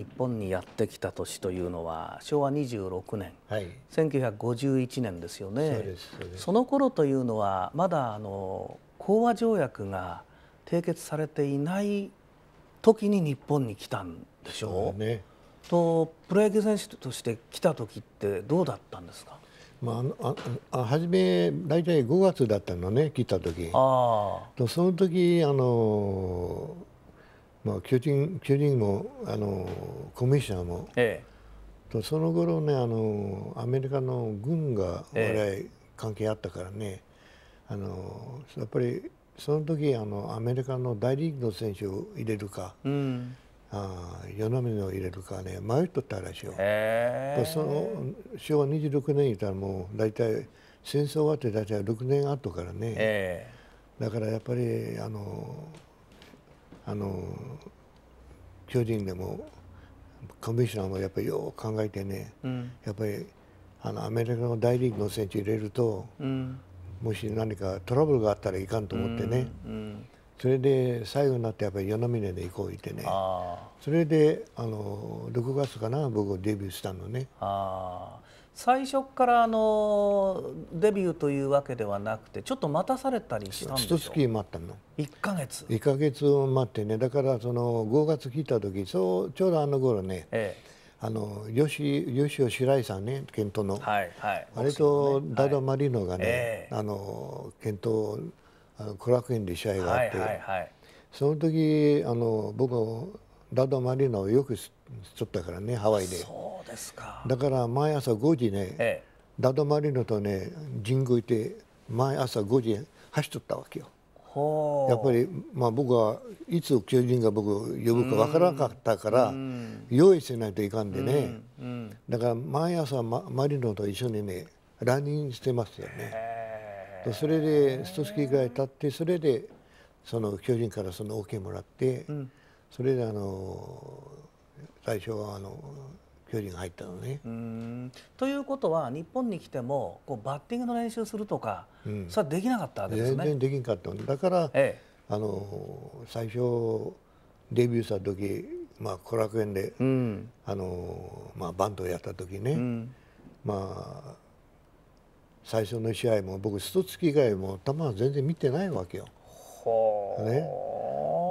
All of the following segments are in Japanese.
日本にやってきた年というのは昭和26年、はい、1951年ですよねその頃というのはまだあの講和条約が締結されていない時に日本に来たんでしょう、ね、とプロ野球選手として来た時ってどうだったんですかまあ、ああ初め大体5月だったのね来た時あとその時あのまあ、球人球人もあのコミッショナーも、ええとその頃ねあのアメリカの軍が我々関係あったからね、あのやっぱりその時あのアメリカの大リーグの選手を入れるか、うん、あ与那嶺を入れるかね迷っとったらしいよ。その昭和26年にいたらもう大体戦争終わって大体6年後からね、だからやっぱりあの。あの巨人でもコミッショナーもやっぱりよく考えてね、うん、やっぱりあのアメリカの大リーグの選手入れると、うん、もし何かトラブルがあったらいかんと思ってね、うん、それで最後になってやっぱり与那峰で行こう言ってねそれであの6月かな僕デビューしたのね。あ最初からあのデビューというわけではなくてちょっと待たされたりしたんでしょ一月待ったの1ヶ月1ヶ月待ってねだからその5月来た時そうちょうどあの頃ね、ええ、あの吉吉吉白井さんね検討の、はいはい、あれとダダ・マリノがね、はいあの検討あ後楽園で試合があって、はいはいはい、その時あの僕はラド・マリーナをよくしとったからねハワイでそうですかだから毎朝5時ね、ええ、ラド・マリーナとね神宮行って毎朝5時走っとったわけよやっぱり、まあ、僕はいつ巨人が僕呼ぶかわからなかったから用意しないといかんでねうんだから毎朝、ま、マリノと一緒にねランニングしてますよねそれで一月ぐらい経ってそれでその巨人からその OK もらって、うんそれであの最初はあの巨人が入ったのね。ということは日本に来てもこうバッティングの練習するとか、うん、それはできなかったわけですね。全然できなかっただから、ええ、あの最初デビューした時、まあ、後楽園で、うん、あのまあ、バンドをやった時ね、うん、まあ最初の試合も僕一月以外も球は全然見てないわけよ。ね、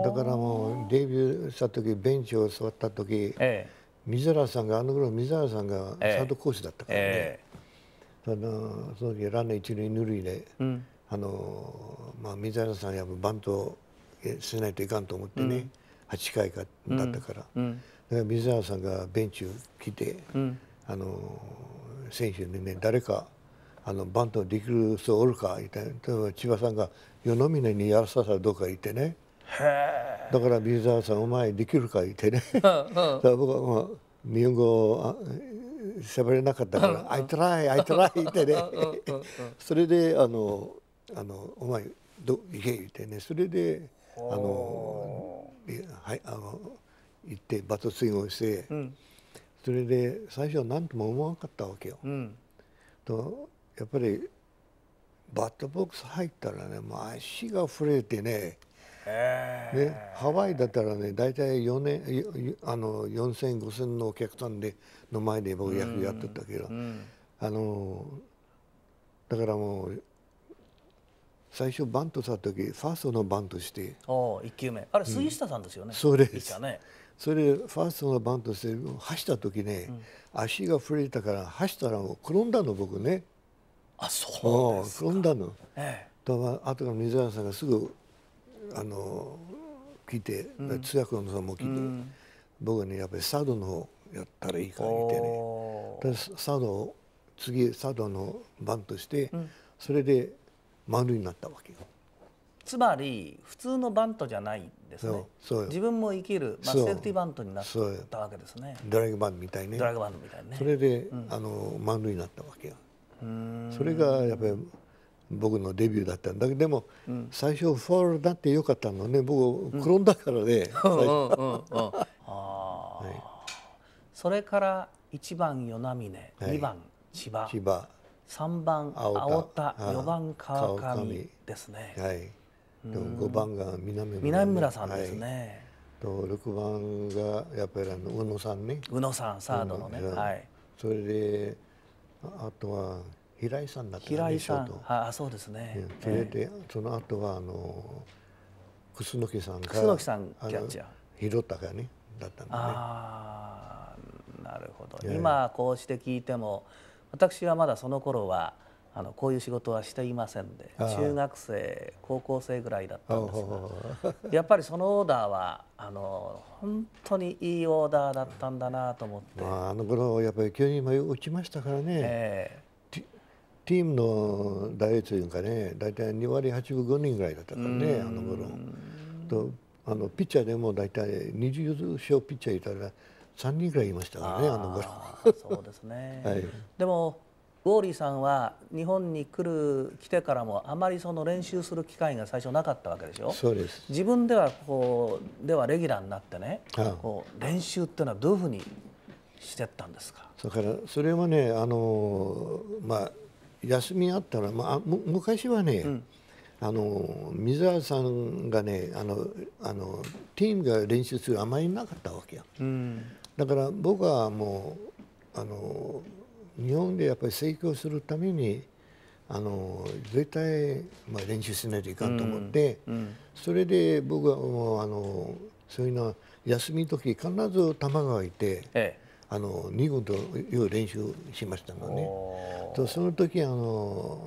だからもうデビューした時ベンチを座った時、ええ、水原さんがあの頃水原さんがサードコースだったからね、ええ、のその時ランナー一塁二塁で、うん、あのまあ、水原さんやっぱバントをしないといかんと思ってね、うん、8回かだったから、うん、だから水原さんがベンチを来て、うん、あの選手にね誰かあのバントできる人おるかみたいな千葉さんが「世の峰にやらさせたらどうか」言ってねだから水沢さんお前できるか言ってねだから僕はもう日本語喋れなかったから「あいたらいあいたらい」ってねそれであのあのお前ど行け言ってねそれであのはいあの行ってバトスイングをして、うん、それで最初は何とも思わなかったわけよ。うん、とやっぱりバットボックス入ったらねもう足が震えてねね、ハワイだったらね大体4年あの4千0 0 5 0のお客さんでの前で僕役やってたけど、あのだからもう最初バントした時ファーストのバントしてお1球目あれ杉下さんですよね、うん、そうですねそれファーストのバントして走った時ね、うん、足が触れたから走ったらもう転んだの僕ねあそう転んだの、ええ、だから後から水原さんがすぐあの聞いて、うん、通訳のさも聞いて、うん、僕ねやっぱりサードの方やったらいいか言ってねサードを次サードの番として、うん、それで丸になったわけよ。つまり普通のバントじゃないですね自分も生きる、まあ、セーフティーバントになったわけですねドラッグバントみたいねドライバントみたいねそれで、うん、あの満塁になったわけよそれがやっぱり僕のデビューだったんだけどでも、最初フォールだってよかったのね僕転んだからね、それから1番与那嶺2番千葉,、千葉3番青田青4番川上ですね、はい、で5番が南村南村さんですね、と6番がやっぱりあの宇野さんね宇野さんサードのねはいそれであとは平井さんだった平井さんあそうですね、それで、その後はあの楠木さんが楠木さんキャッチャー広ねだったんでねああなるほど、えー、今こうして聞いても私はまだその頃はあのこういう仕事はしていませんで中学生高校生ぐらいだったんですが やっぱりそのオーダーはあの本当にいいオーダーだったんだなと思って、まあ、あの頃やっぱり急に打ちましたからね、えー、チームの打率というかね大体2割8分5人ぐらいだったからねあの頃とあのピッチャーでも大体20勝ピッチャーいたら3人ぐらいいましたからねあの頃そうですね、はい、でもウォーリーさんは日本に来る来てからもあまりその練習する機会が最初なかったわけでしょそうです自分ではこうではレギュラーになってね、こう練習っていうのはどういうふうにしてったんですかれからそれはねあのまあ休みあったら、まあ、昔はね、うん、あの水原さんがねあのあのチームが練習するあまりなかったわけよ、うん、だから僕はもうあの日本でやっぱり成功するためにあの絶対、まあ、練習しないといかんと思って、うんうん、それで僕はもうあのそういうのは休み時必ず球がいて。ええあの2軍という練習しましたのねとその時あの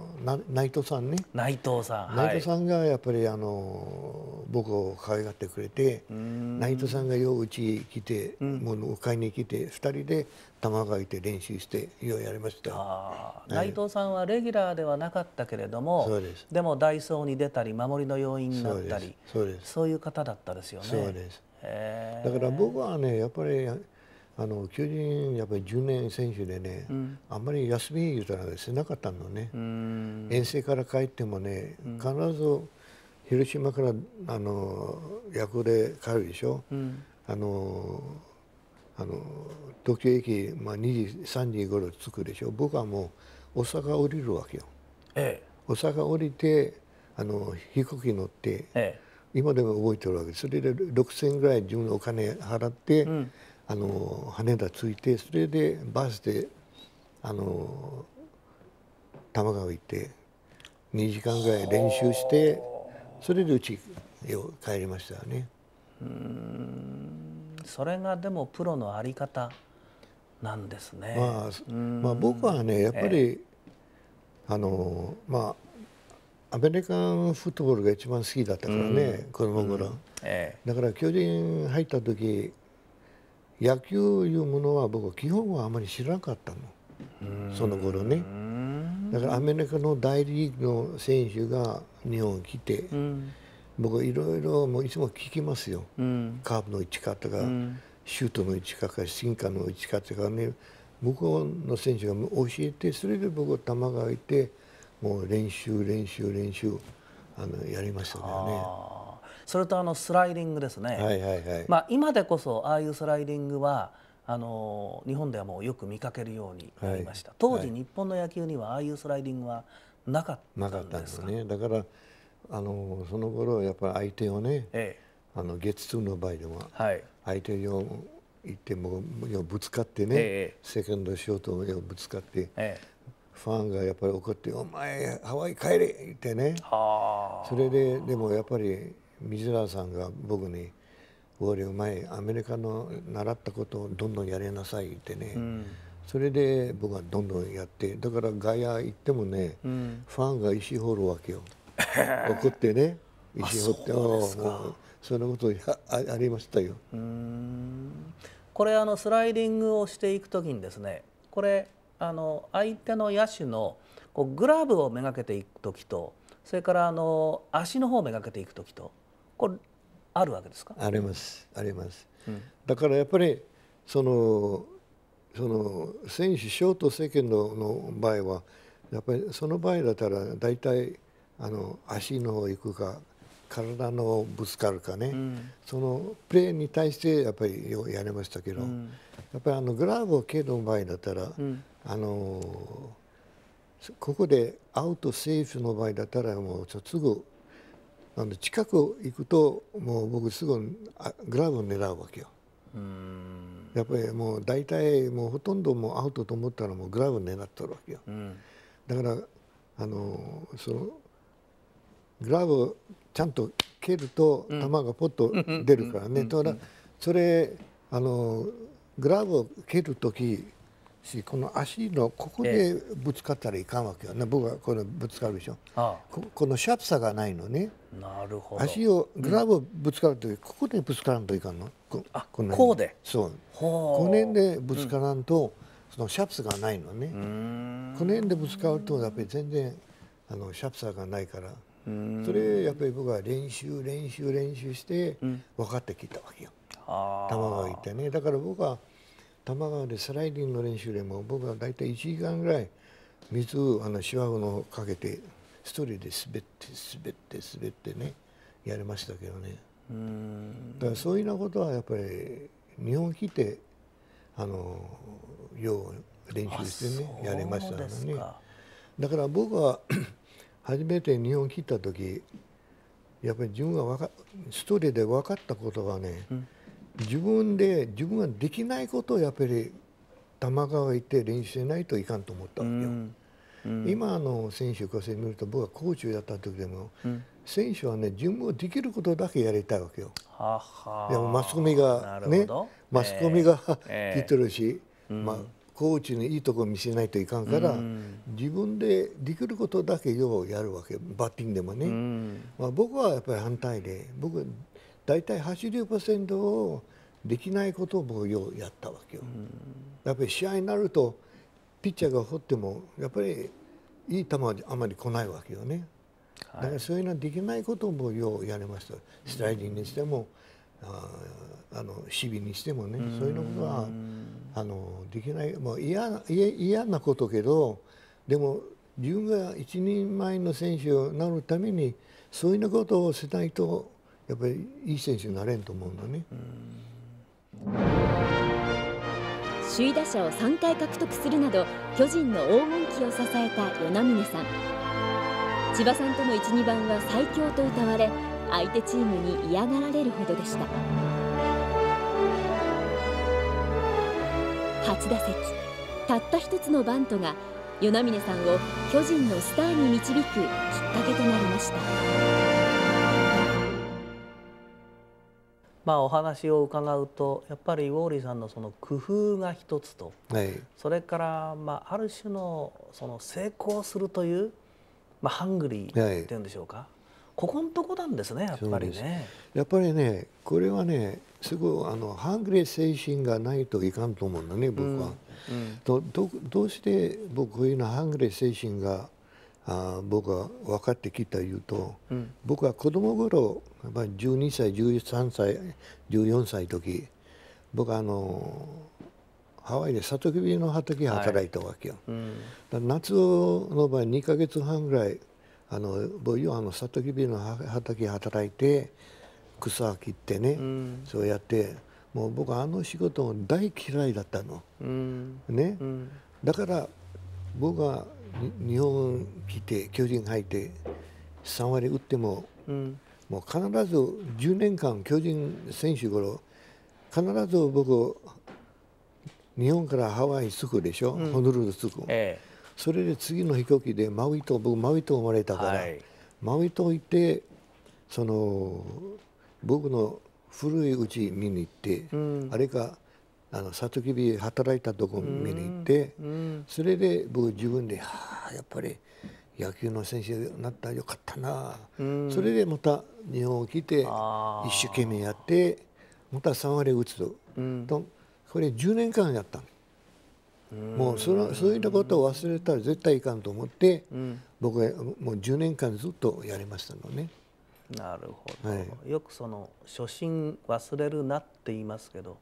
内藤さんね内藤さん内藤さんがやっぱりあの僕を可愛がってくれて内藤さんがよううち来て、うん、物を買いに来て2人で玉がいて練習してようやりました、はい、内藤さんはレギュラーではなかったけれどもそうですでもダイソーに出たり守りの要因になったりそうですそういう方だったですよねそうですだから僕はねやっぱりあの求人やっぱり10年選手でね、うん、あんまり休み言うたらですなかったのね遠征から帰ってもね、必ず広島からあの夜で帰るでしょ、うん、あのあの東京駅、まあ、2時3時ごろ着くでしょ僕はもう大阪降りるわけよ、ええ、大阪降りてあの飛行機乗って、ええ、今でも覚えてるわけそれで6,000円ぐらい自分のお金払って、うんあの羽田着いてそれでバスであの玉川行って2時間ぐらい練習してそれでうちへ帰りましたねうんそれがでもプロのあり方なんですね、まあ、まあ僕はねやっぱり、えー、あのまあアメリカンフットボールが一番好きだったからね子供頃、えー、だから巨人入った時野球いうものは僕は基本はあまり知らなかったのその頃ねだからアメリカの大リーグの選手が日本に来て、うん、僕いろいろもういつも聞きますよ、うん、カーブの打ち方が、うん、シュートの打ち方がシンの打ち方がね向こうの選手が教えてそれで僕球が空いてもう練習練習練習あのやりましたね。それとあのスライディングですね、はいはいはい、まあ、今でこそああいうスライディングはあの日本ではもうよく見かけるようになりました、はい、当時、日本の野球にはああいうスライディングはなかったんですねだからあのその頃やっぱり相手をね、ええ、あのゲッツーの場合でも、はい、相手を行ってもぶつかってね、え、セカンドショートをぶつかって、ファンがやっぱり怒って「お前ハワイ帰れ!」ってねそれででもやっぱり水原さんが僕に「ウォーリーお前アメリカの習ったことをどんどんやりなさい」ってね、うん、それで僕はどんどんやってだから外野行ってもね、うん、ファンが石掘るわけよ送 ってね石掘ってそそんなことありましたよ。これあのスライディングをしていく時にですねこれあの相手の野手のこうグラブをめがけていく時とそれからあの足の方をめがけていく時とこれあるわけですかありますあります、うん、だからやっぱりそのその選手ショート政権のの場合はやっぱりその場合だったら大体あの足の方行くか体のぶつかるかね、うん、そのプレーに対してやっぱりやりましたけど、うん、やっぱりあのグラブを蹴る合だったら、うん、あのここでアウトセーフの場合だったらもうすぐあの近く行くともう僕すぐグラブを狙うわけよ。やっぱりもう大体もうほとんどもうアウトと思ったらもうグラブを狙ってるわけよ。うん、だからあのそのグラブちゃんと蹴ると球がポッと出るからね。うん、だからそれあのグラブを蹴る時しこの足のここでぶつかったらいかんわけよね、え僕はこのぶつかるでしょああこのシャープさがないのねなるほど足をグラブをぶつかる時、うん、ここでぶつからんといかんのこあこのこうでそうこの辺でぶつからんと、うん、そのシャープさがないのねこの辺でぶつかるとやっぱり全然あのシャープさがないからそれやっぱり僕は練習練習練習して分かってきたわけよ、球がいてねだから僕は玉川でスライディングの練習でも僕は大体1時間ぐらい水あの芝生のかけて一人で滑って滑って滑ってねやれましたけどねだからそういうようなことはやっぱり日本来てあのよう練習してねやれましたからねだから僕は 初めて日本来た時やっぱり自分がわかストーリーで分かったことがね、うん自分で自分ができないことをやっぱり玉川行って練習しないといかんと思ったわけよ。うんうん、今の選手から見ると僕はコーチだった時でも、うん、選手はね自分ができることだけやりたいわけよ。ははでもマスコミがねマスコミが、えー、聞いてるし、えー、まあ、コーチのいいとこ見せないといかんから、自分でできることだけようやるわけバッティングでもね、まあ、僕はやっぱり反対で僕大体80%をできないことをようやったわけよ。やっぱり試合になるとピッチャーが放ってもやっぱりいい球はあまり来ないわけよね。だからそういうのはできないこともようやりました。スライディングにしても、ああの守備にしてもね、そういうのことはあのできない、もう嫌嫌なことけど、でも自分が一人前の選手になるためにそういうことをしないとやっぱりいい選手になれんと思うんだね。首位打者を3回獲得するなど巨人の黄金期を支えた与那嶺さん千葉さんとの1、2番は最強と謳われ相手チームに嫌がられるほどでした初打席たった一つのバントが与那嶺さんを巨人のスターに導くきっかけとなりました。まあ、お話を伺うとやっぱりウォーリーさんのその工夫が一つと、はい、それから、まあ、ある種のその成功するという、まあ、ハングリーっていうんでしょうか、はい、ここのとこなんですねやっぱりね。やっぱりねこれはねすごいあのハングリー精神がないといかんと思うんだね僕は。うんうん、どどうして僕こういうのハングリー精神があ僕は分かってきた言うと、うん、僕は子供頃やっぱり12歳13歳14歳時僕はあのハワイでサトキビの畑働いたわけよ、はいうん、夏の場合2か月半ぐらいあの僕よあのサトキビの畑働いて草を切ってね、うん、そうやってもう僕はあの仕事も大嫌いだったの、ね、だから僕は日本来て巨人入って3割打っても、うん、もう必ず10年間巨人選手頃必ず僕日本からハワイ着くでしょ、うん、ホノルル着く、ええ、それで次の飛行機でマウイ島僕マウイ島生まれたから、はい、マウイ島行ってその僕の古いうち見に行って、うん、あれかあのサトキビ働いたとこ見に行って、それで僕自分で「はあやっぱり野球の選手になったらよかったな」それでまた日本来て一生懸命やってまた3割打つと,、とこれ10年間やったの。もうそのそういったことを忘れたら絶対いかんと思って、うん、僕はもう10年間ずっとやりましたのね。なるほど、はい、よくその初心忘れるなって言いますけど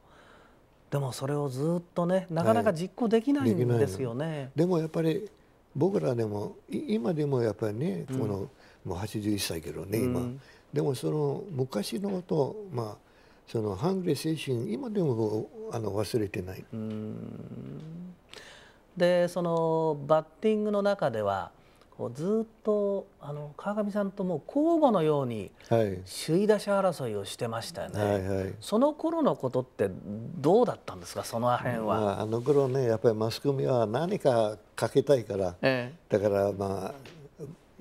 でもそれをずっとねなかなか実行できないんですよね。はい、ででもやっぱり僕らでも今でもやっぱりねこの、うん、もう81歳けどね今、うん、でもその昔のことまあそのハングリー精神今でもあの忘れてない。でそのバッティングの中ではうずっとあの川上さんともう交互のように首位打者争いをしてましたよね、はいはいはい、その頃のことってどうだったんですかその辺は、まあ、あの頃ねやっぱりマスコミは何かかけたいから、ええ、だからまあ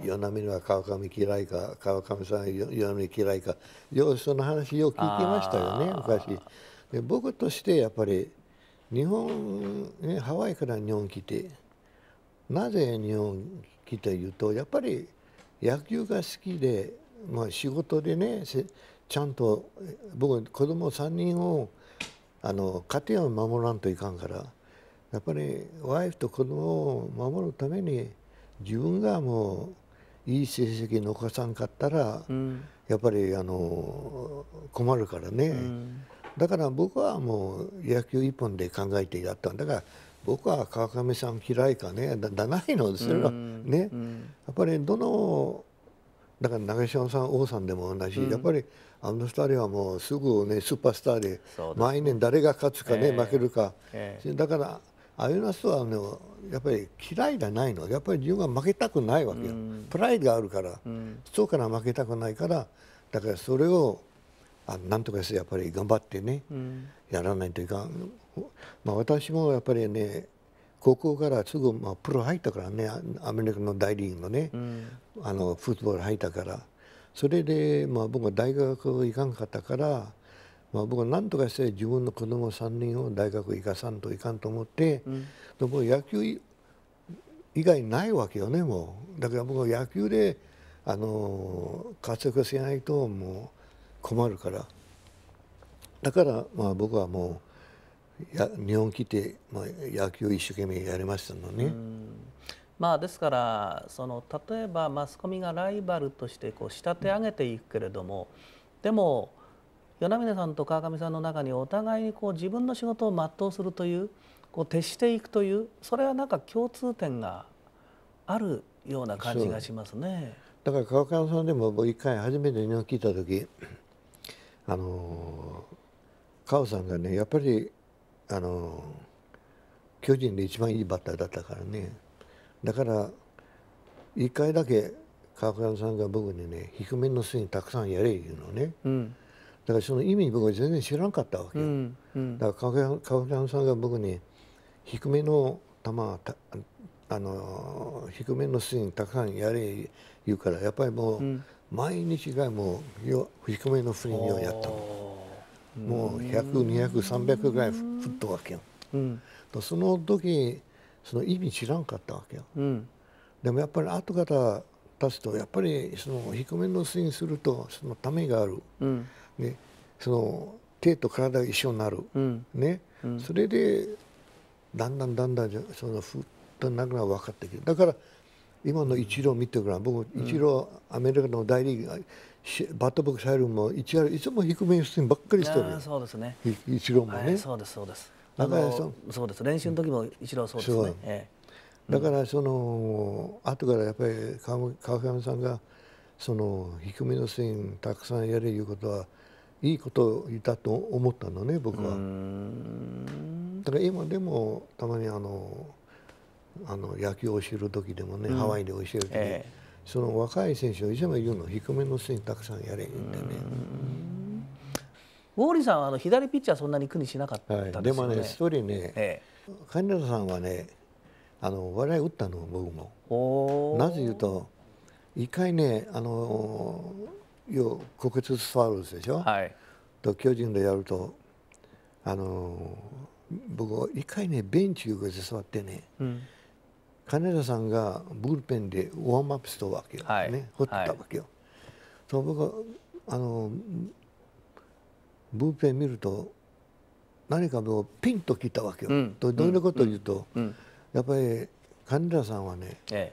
与那には川上嫌いか川上さん与那嫌いかようその話よく聞きましたよね昔で僕としてやっぱり日本、ね、ハワイから日本来てなぜ日本きというとやっぱり野球が好きで、まあ、仕事でねちゃんと僕子供3人をあの家庭を守らんといかんからやっぱりワイフと子供を守るために自分がもういい成績残さんかったら、うん、やっぱりあの困るからね、うん、だから僕はもう野球一本で考えてやったんだから僕は川上さん嫌いかねだないのですよ、ね、やっぱりどのだから長嶋さん王さんでも同じ、うん、やっぱりあの2人はもうすぐねスーパースターで毎年誰が勝つかね、えー、負けるか、えー、だからああいうな人はねやっぱり嫌いじゃないのやっぱり自分は負けたくないわけよ、うん、プライドがあるから、うん、そうから負けたくないからだからそれをあなんとかしてやっぱり頑張ってね、やらないといかん。まあ、私もやっぱりね高校からすぐ、まあ、プロ入ったからねアメリカの大リーグのね、うん、あのフットボール入ったからそれで、まあ、僕は大学行かんかったから、まあ、僕は何とかして自分の子供3人を大学行かさんといかんと思って、うん、でも野球以外ないわけよねもうだから僕は野球であの活躍しないともう困るからだから、まあ、僕はもうや日本来て、まあ、野球一生懸命やりましたのね。まあ、ですからその例えばマスコミがライバルとしてこう仕立て上げていくけれども、うん、でも与那嶺さんと川上さんの中にお互いにこう自分の仕事を全うするというこう徹していくというそれはなんか共通点があるような感じがしますね。だから川上さんでも僕一回初めて日本に来た時あの川さんがねやっぱりあの巨人で一番いいバッターだったからねだから一回だけ川倉さんが僕にね低めのスイングたくさんやれ言うのね、うん、だからその意味僕は全然知らんかったわけよ、うんうん、だから川倉さんが僕に低めの球あの低めのスイングたくさんやれ言うからやっぱりもう、毎日がもう低めのスイングをやったの。もう1 0 0 2 0 0 3 0 0ぐらい降ったわけよ、うん、その時その意味知らんかったわけよ、うん、でもやっぱり後方立つとやっぱりその低めの水にするとそのためがある、うん、でその手と体が一緒になる、うん、ね、それでだんだんだんだんそのふっとなくなる分かってきてだから今のイチロー見てごらん僕イチローアメリカの大リーグバットボックス入るも一割いつも低めに普通にばっかりしてるよ。そうですね。一郎もね、そうですそうです。中谷さん。そうです。練習の時も一郎そうですね。ええ、だからその、後からやっぱり川上さんがその低めのスイングたくさんやるいうことはいいことだと思ったのね僕は。だから今でもたまにあのあの野球を知る時でもね、うん、ハワイで教える時。ええその若い選手をいつも言うの低めのスイングたくさんやれってね。ウォーリーさんはあの左ピッチャーそんなに苦にしなかったで、ねはい、でもね一人ね、ええ、金田さんはねあの笑い打ったの僕も。なぜ言うと一回ねあのよ股骨スファールズでしょ。はい、と巨人でやるとあの僕一回ねベンチ横で座ってね。うん金田さんがブルペンでウォームアップしたわけよ、はい、ね、掘ったわけよ。はい、そう僕あのブルペン見ると何かもうピンときたわけよ。うん、どういうことを言うと、うんうん、やっぱり金田さんはね、ええ、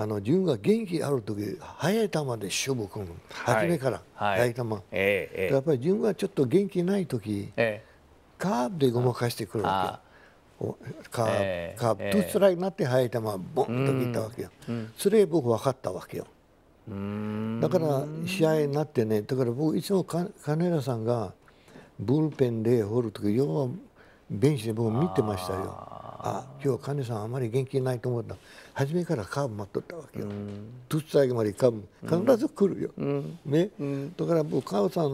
あの自分が元気ある時速い球で勝負組む、初めから、速い球、え、やっぱり自分がちょっと元気ない時、カーブでごまかしてくるわけ。カーブ、カーブ、えー、ーストライクになって速い球ボンと切ったわけよ、それ僕分かったわけよだから試合になってねだから僕いつも金田さんがブルペンで掘る時要はベンチで僕見てましたよあ今日金さんあまり元気ないと思った初めからカーブ待っとったわけよトっイクまでカーブ必ず来るよ、ね、だから僕ブさん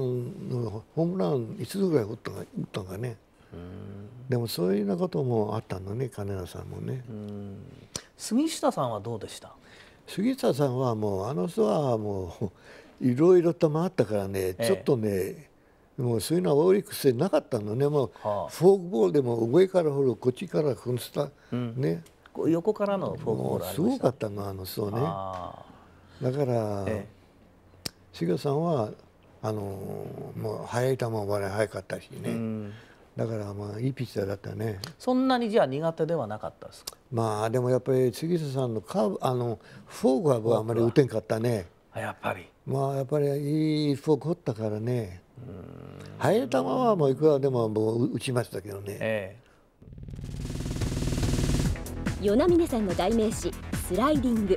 のホームランいつぐらい打ったんったかね、うんでもそういうようなこともあったのね金田さんもね杉下さんはどうでした杉下さんはもうあの人はもういろいろと回ったからね、ええ、ちょっとねもうそういうのはオリックスでなかったのねもう、はあ、フォークボールでも上からほるこっちからこのスタ、うん、ね横からのフォークボールすごかったのあの人ねだから、ええ、杉下さんはあのもう速い球も速かったしね、うんだからまあいいピッチャーだったねそんなにじゃあ苦手ではなかったですかまあでもやっぱり杉下さんのカーブあのフォークは僕はあまり打てんかったねやっぱりまあやっぱりいいフォーク打ったからね速い球はもういくらでももう打ちましたけどね、ええ、与那嶺さんの代名詞スライディング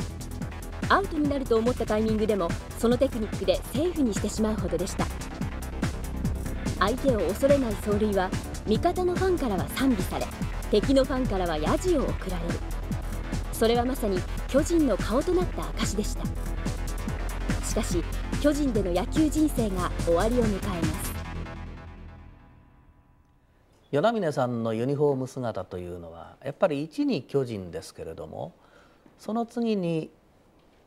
アウトになると思ったタイミングでもそのテクニックでセーフにしてしまうほどでした相手を恐れない走塁は味方のファンからは賛美され敵のファンからはヤジを送られるそれはまさに巨人の顔となった証でしたしかし巨人での野球人生が終わりを迎えます与那嶺さんのユニフォーム姿というのはやっぱり一に巨人ですけれどもその次に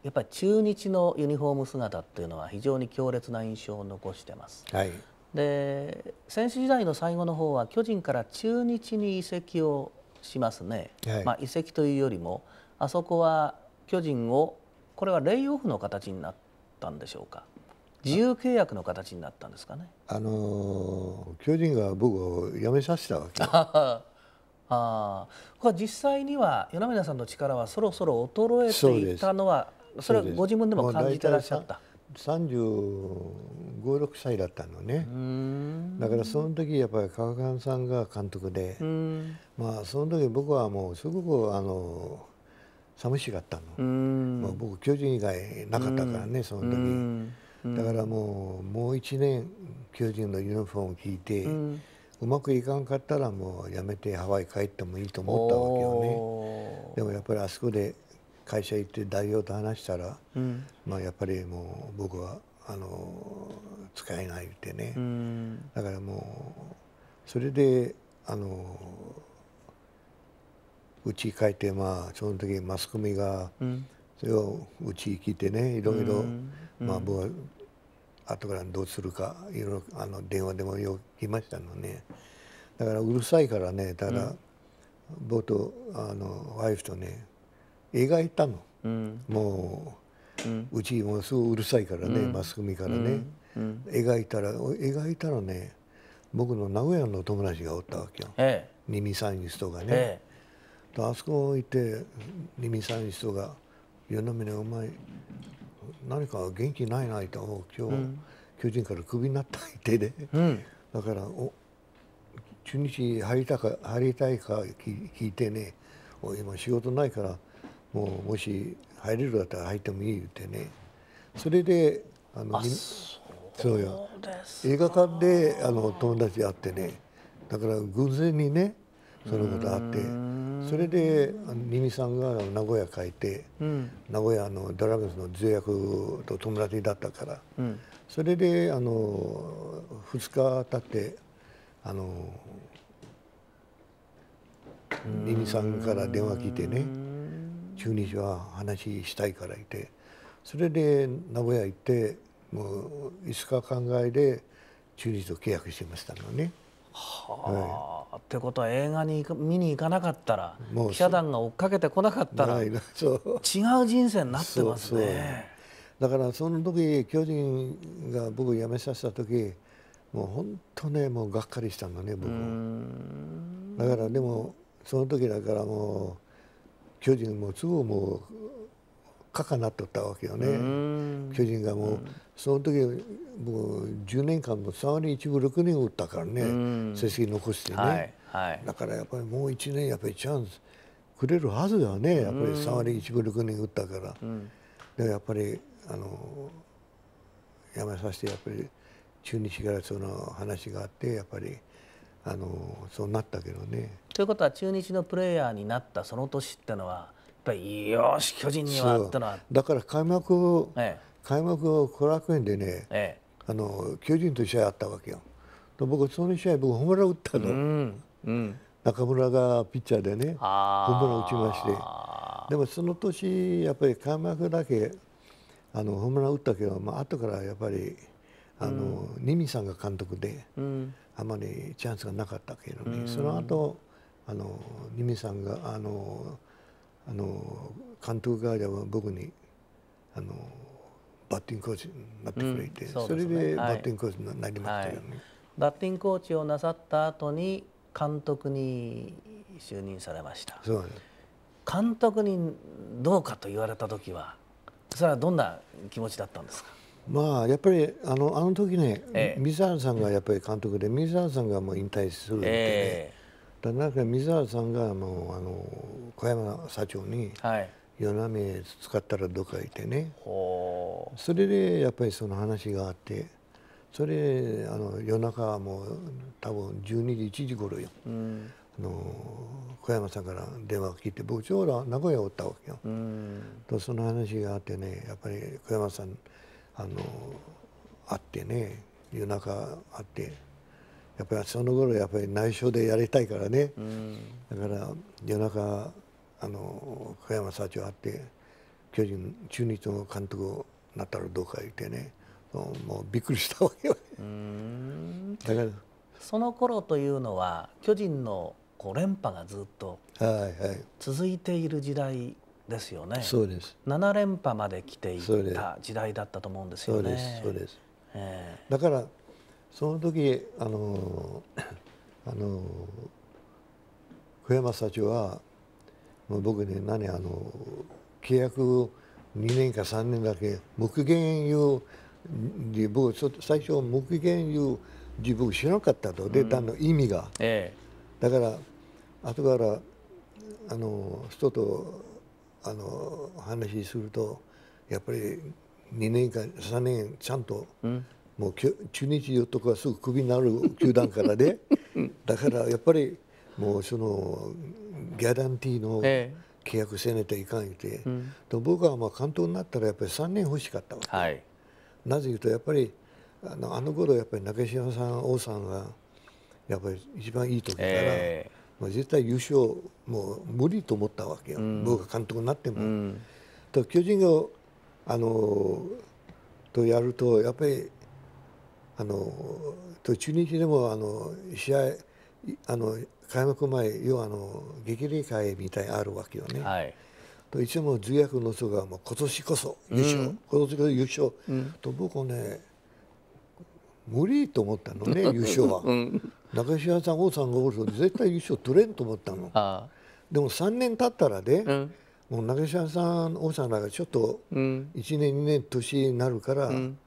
やっぱり中日のユニフォーム姿というのは非常に強烈な印象を残してます。はい、で選手時代の最後の方は巨人から中日に移籍をしますね、はい、まあ、移籍というよりもあそこは巨人をこれはレイオフの形になったんでしょうか自由契約の形になったんですかねあの巨人が僕を辞めさせたわけ あこれ実際には米宮さんの力はそろそろ衰えていたのはそれはご自分でも感じてらっしゃった356歳だったのねだからその時やっぱり川上さんが監督でまあその時僕はもうすごくあの寂しかったの、まあ、僕巨人以外なかったからねその時だからもうもう1年巨人のユニフォームを聞いて、うまくいかんかったらもうやめてハワイ帰ってもいいと思ったわけよねでもやっぱりあそこで会社行って代表と話したら、うん、まあ、やっぱりもう僕はあの使えないってね、うん、だからもうそれであのうち帰ってまあその時マスコミが、それをうち聞いてねいろいろ、まあ僕は後からどうするかいろいろあの電話でもよきましたのねだからうるさいからねただ、僕とあのワイフとね描いたの、うん、もう、うちもすごいうるさいからね、マスコミからね、描いたら描いたらね僕の名古屋の友達がおったわけよ、ええ、三味人がね、ええ、あそこ行って二味三味人が「世の目ねお前何か元気ないな」と今日、うん、巨人からクビになった相手で、うん、だからお中日入りたか入りたいか聞いてね今仕事ないからもうもし入れるだったら入ってもいいってねそれであのそうよ映画館であの友達会ってねだから偶然にねそのことあってそれでニミさんが名古屋帰って、うん、名古屋のドラゴンズの重役と友達だったから、うん、それであの2日経ってあのニミさんから電話聞いてね中日は話したいからいてそれで名古屋行ってもう5日考えで中日と契約してましたのね。はあ、はい、ってことは映画に見に行かなかったら記者団が追っかけてこなかったら違う人生になってますねだからその時巨人が僕辞めさせた時もう本当ねもうがっかりしたのね僕だからでもその時だからもう巨人も都合もかかなっとったわけよね巨人がもう、その時もう10年間も3割1分6年打ったからね、成績残してね、はいはい、だからやっぱりもう1年やっぱりチャンスくれるはずだねやっぱり3割1分6年打ったから、でもやっぱりあのやめさせてやっぱり中日からその話があってやっぱりあのそうなったけどね。ということは中日のプレーヤーになったその年ってのはやっぱりよし巨人にはってのはだから開幕を、ええ、開幕を後楽園でね、ええ、あの巨人と試合あったわけよ。僕その試合僕ホームラン打ったの、うんうん、中村がピッチャーでねホームラン打ちましてでもその年やっぱり開幕だけあのホームラン打ったけど、まあ後からやっぱりあの、うん、ニミさんが監督で。うんあまりチャンスがなかったけれどね、うん、その後あのニミさんがあのあの監督側では僕にあのバッティングコーチになってくれて、うんそね、それでバッティングコーチになりましたよね、はいはい、バッティングコーチをなさった後に監督に就任されましたそうです監督にどうかと言われた時はそれはどんな気持ちだったんですかまあやっぱりあのあの時ね、水原さんがやっぱり監督で水原さんがもう引退するってね、だなんか水原さんがもうあの小山社長に夜なめ使ったらどっか行ってね、それでやっぱりその話があってそれあの夜中はもう多分12時1時頃よ、うん、あの小山さんから電話を聞いて僕ちょうど名古屋おったわけよ、うん、とその話があってねやっぱり小山さんあのあってね夜中あってやっぱりその頃やっぱり内緒でやりたいからね、うん、だから夜中あの小山社長会って巨人中日の監督になったらどうか言ってねもうびっくりしたわけよだからその頃というのは巨人の5連覇がずっと続いている時代ですよねそうです七連覇まで来ていた時代だったと思うんですよねそうですえー、だからその時あのあの小山社長はもう僕ね何あの契約二年か三年だけ無木原油で僕最初無木原油自分知らなかったと、出たの意味が、ええ、だから後からあの人とあの話するとやっぱり2年か3年ちゃんと、うん、もう中日よっとくはすぐクビになる 球団からで、ね、だからやっぱりもうそのギャランティーの契約せねていかんて、ええ、と僕はまあ監督になったらやっぱり3年欲しかったわけ、はい、なぜ言うとやっぱりあのあの頃やっぱり中島さん王さんがやっぱり一番いい時から。えまあ、絶対優勝もう無理と思ったわけよ、うん、僕が監督になっても。うん、と巨人をあのとやるとやっぱりあのと中日でもあの試合あの開幕前要はあの激励会みたいあるわけよね。はい、といつも通訳の人がもう今年こそ優勝、うん、今年こそ優勝、と僕ね無理と思ったのね優勝は、うん、中島さん王さんがおるん絶対優勝取れんと思ったのでも3年経ったらね、うん、もう中島さん王さんらがちょっと1年、う2年年になるから、うん、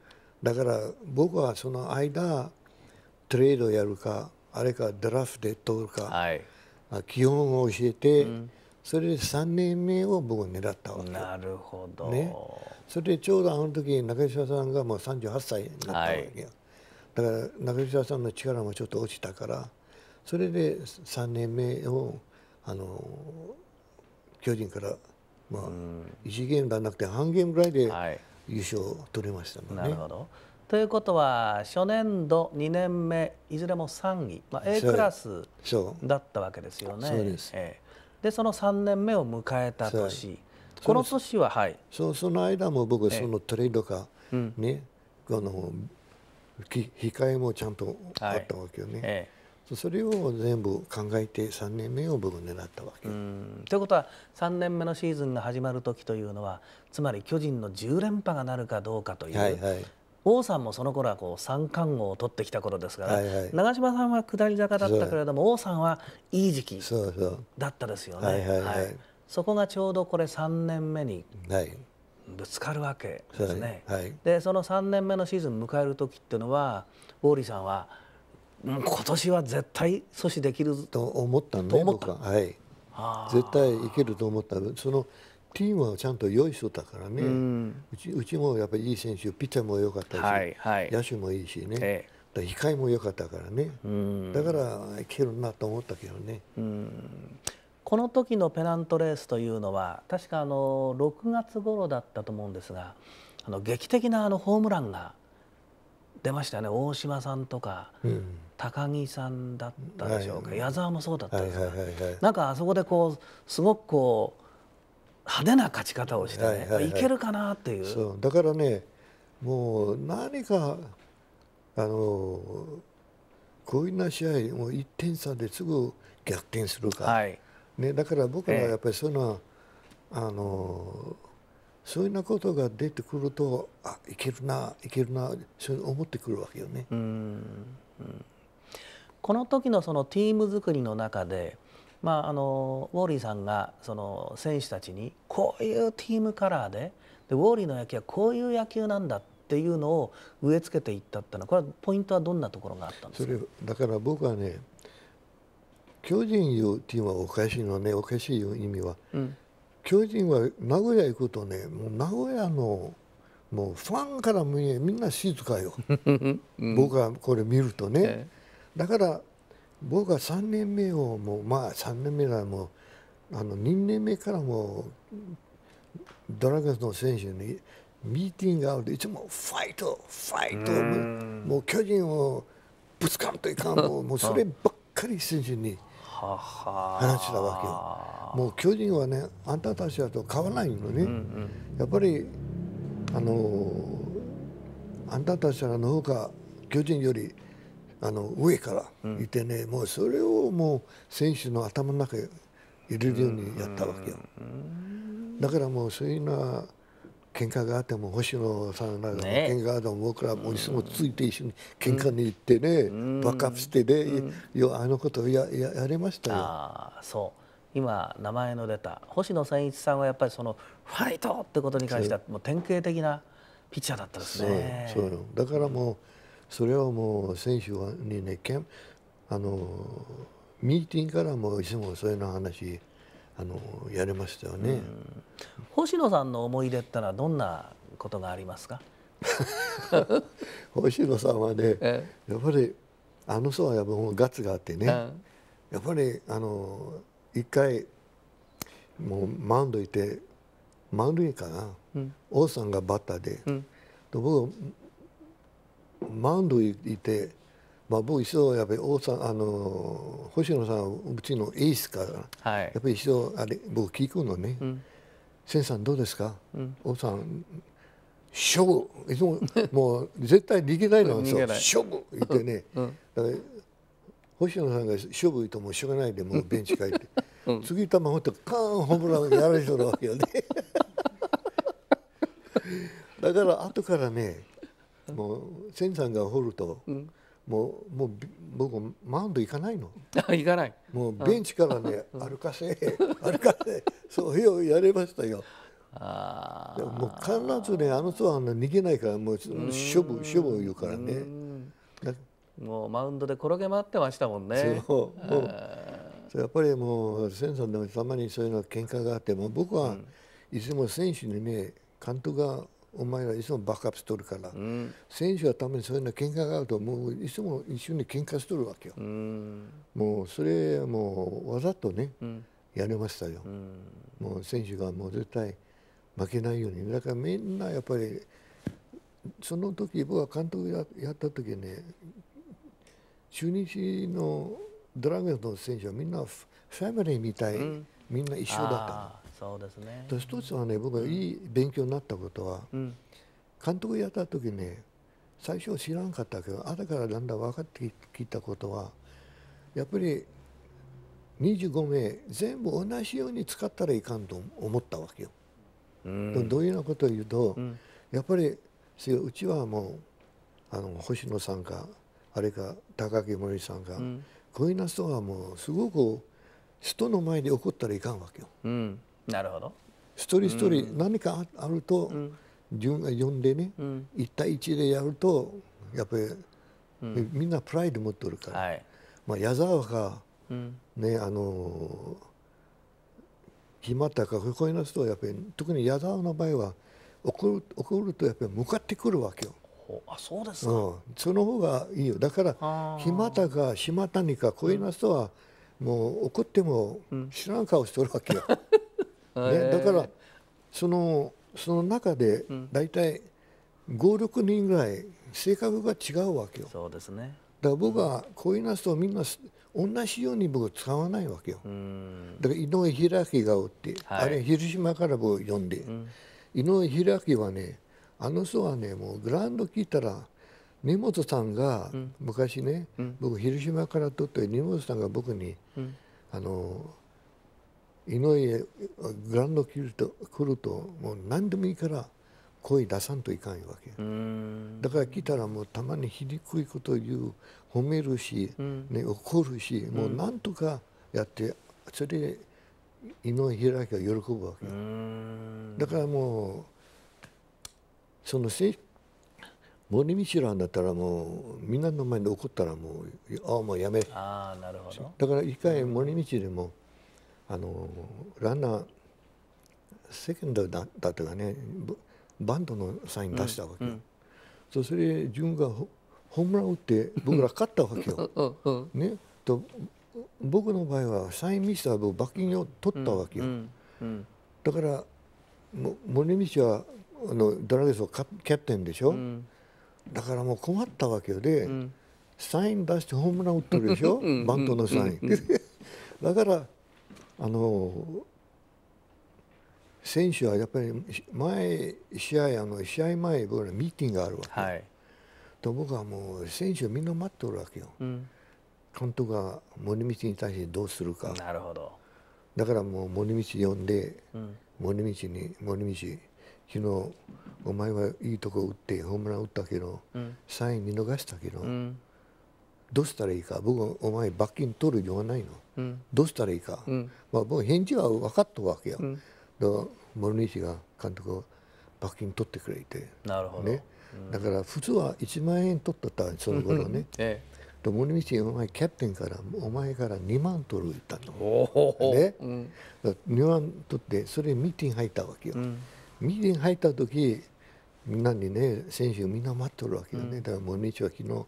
だから僕はその間トレードやるかあれかドラフトで取るか、はい、基本を教えて、それで3年目を僕は狙ったわけなるほど、ね、それでちょうどあの時中島さんがもう38歳になったわけよ、はいだから中島さんの力もちょっと落ちたからそれで3年目をあの巨人から、まあ、1ゲームではなくて半ゲームぐらいで優勝を取れましたもんね。はい、なるほどということは初年度2年目いずれも3位、まあ、A クラスだったわけですよね。そうです、えー、でその3年目を迎えた年この年ははいそその間も僕そのトレードか、ね、えうん、あの控えもちゃんとあったわけよね。はいええ、それを全部考えて3年目を僕狙ったわけ。ということは3年目のシーズンが始まる時というのはつまり巨人の10連覇がなるかどうかという、はいはい、王さんもその頃はこう三冠王を取ってきた頃ですから、はいはい、長嶋さんは下り坂だったけれども王さんはいい時期だったですよね。そこがちょうどこれ3年目にぶつかるわけですね。はい、でその3年目のシーズン迎える時っていうのはウォーリーさんは今年は絶対阻止できると思ったのねは、い、絶対いけると思ったそのチームはちゃんと用意しだたからね、うん、うちうちもやっぱりいい選手ピッチャーも良かったし、はいはい、野手もいいしね、ええ控えも良かったからね、うん、だからいけるなと思ったけどね。うんこの時のペナントレースというのは確かあの6月頃だったと思うんですがあの劇的なあのホームランが出ましたね大島さんとか、高木さんだったでしょうか、はい、矢沢もそうだったですが、はいはい、なんかあそこでこうすごくこう派手な勝ち方をしてね、はいはいはい、いけるかなっていうだからねもう何かあのこういうな試合もう1点差ですぐ逆転するか、はい、ね、だから僕はやっぱりそういうのは、えー、あのそういうなことが出てくるとあいけるないけるなそう思ってくるわけよね。うんこの時のそのチーム作りの中で、まあ、あのウォーリーさんがその選手たちにこういうチームカラーででウォーリーの野球はこういう野球なんだっていうのを植え付けていったっていうのはこれはポイントはどんなところがあったんですかそれだから僕はね巨人いうっていうのはおかしいのねおかしいいう意味は、うん、巨人は名古屋行くとねもう名古屋のもうファンからもみんな静かよ、うん、僕はこれ見るとね、えー、だから僕は3年目をもうまあ3年目ならもうあの2年目からもドラゴンズの選手にミーティングがあるでいつもファイトファイトもう巨人をぶつかんといかんもうもうそればっかり選手に話なわけよ。もう巨人はねあんたたちだと買わないのね、うんうん、やっぱりあのあんたたちの方が巨人よりあの上からいてね、うん、もうそれをもう選手の頭の中に入れるようにやったわけよ。だからもうそういうのは喧嘩があっても星野さんが、喧嘩があっても僕らもいつもついて一緒に喧嘩に行ってね、バカしてね、うん、あのことやややれましたよ。あそう今名前の出た星野千一さんはやっぱりそのファイトってことに関してはもう典型的なピッチャーだったですね。そうそうだからもうそれはもう選手にねあのミーティングからもいつもそういうの話あのやれましたよね、星野さんの思い出ってのはどんなことがありますか 星野さんはね、やっぱりあの人はやっぱもうガツがあってね、うん、やっぱりあの一回もうマウンド行って満塁かな、うん、王さんがバッターでうん、で僕マウンド行ってまあ、僕一度やっぱり王さんあの星野さんうちのエースから、はい、やっぱり一度あれ僕聞くのね「千、うん、さんどうですか、うん、王さん勝負いつももう絶対逃げないのに勝負言ってね、うん、だから星野さんが勝負言うともうしょうがないでもうベンチ帰って、うん、次球ほってカーンホームランやられそうなわけよね だから後からねもう千さんが掘ると、うんもうもう僕マウンド行かないの 行かないもうベンチからね歩かせ 歩かせそういうやれましたよあもう必ずねあの人は逃げないからもう処分処分言うからねもうマウンドで転げ回ってましたもんねそうもうやっぱりもう選手でもたまにそういうの喧嘩があっても僕はいつも選手にね監督がお前はいつもバックアップしとるから、うん、選手はたまにそういうの喧嘩があるともういつも一緒に喧嘩しとるわけよ、うん、もうそれもうわざとね、うん、やれましたよ、もう選手がもう絶対負けないようにだからみんなやっぱりその時僕は監督ややった時ね中日のドラゴンズの選手はみんなファミリーみたい、みんな一緒だったそうですね一つはね僕がいい勉強になったことは、うん、監督やった時ね最初知らんかったけど後からだんだん分かってきたことはやっぱり25名全部同じように使ったらいかんと思ったわけよ。うん、どういうようなことを言うと、うん、やっぱりうちはもうあの星野さんかあれか高木森さんか、うん、こういう人はもうすごく人の前で怒ったらいかんわけよ。うん、なるほど一人一人何かあると、自分が呼んでね、うん、1対1でやるとやっぱり、うん、みんなプライド持っとるから、はい、まあ、矢沢か、うん、ねあの決まったかこういう人はやっぱり特に矢沢の場合は怒る怒るとやっぱり向かってくるわけよ。あそうですか、うん、その方がいいよだから日たか島にかこういう人は、もう怒っても知らん顔してるわけよ。ね、だからそのその中で大体56人ぐらい性格が違うわけよ。そうですねだから僕はこういうなすみんな同じように僕使わないわけよ。だから井上弘明がおって、はい、あれ広島から僕呼んで、うん、井上弘明はねあの人はねもうグラウンド聞いたら根本さんが昔ね、うん、僕広島から取って根本さんが僕に、うん、あの井上グランド来ると来るともう何でもいいから声出さんといかんわけだから来たらもうたまにひりくいこと言う褒めるし、ね、怒るしもう何とかやってそれで井上弘明は喜ぶわけだからもうそのせ森道なんだったらもうみんなの前で怒ったらもうああもうやめあなるほどだから一回森道でもあのランナーセカンドだったかねバントのサイン出したわけ、うんうん、そそれ自分がホームラン打って僕ら勝ったわけよ。ね、と僕の場合はサインミスターを罰金を取ったわけよ。だからも森道はあのドラゲスをキャプテンでしょ、うん、だからもう困ったわけで、うん、サイン出してホームラン打ってるでしょ、バントのサイン。だからあの選手はやっぱり前試合あの試合前僕らミーティングがあるわけ、はい、と僕はもう選手はみんな待ってるわけよ、うん、監督が森道に対してどうするかなるほどだからもう森道呼んで、うん、森道に森道昨日お前はいいとこ打ってホームラン打ったけど、うん、サイン見逃したけど、うんどうしたらいいか僕お前罰金取るようないの、うん、どうしたらいいか、うん、まあ、僕返事は分かったわけよ、うん、だから森西が監督を罰金取ってくれてなるほど、ねだから普通は1万円取ってたその頃ね、ええと森道お前キャプテンからお前から2万取る言ったの。おね、うん、2万取ってそれミーティング入ったわけよ。うん、ミーティング入った時みんなにね選手みんな待っとるわけよね、うん、だから森道は昨日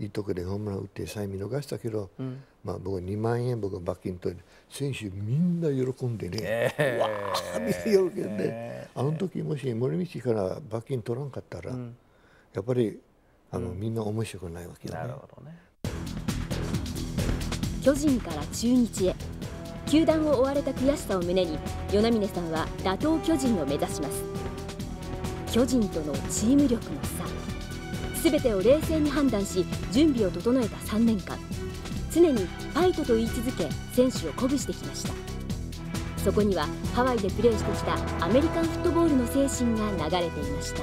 いいとこでホームラン打ってサイン見逃したけど、うん、まあ、僕2万円僕罰金取り選手みんな喜んでね、えー、わあ見て喜んで、えー、あの時もし森道から罰金取らんかったら、うん、やっぱりあの、うん、みんな面白くないわけだ、ね、なるほどね巨人から中日へ球団を追われた悔しさを胸に与那嶺さんは打倒巨人を目指します巨人とのチーム力の差全てを冷静に判断し準備を整えた3年間常にファイトと言い続け選手を鼓舞してきましたそこにはハワイでプレーしてきたアメリカンフットボールの精神が流れていました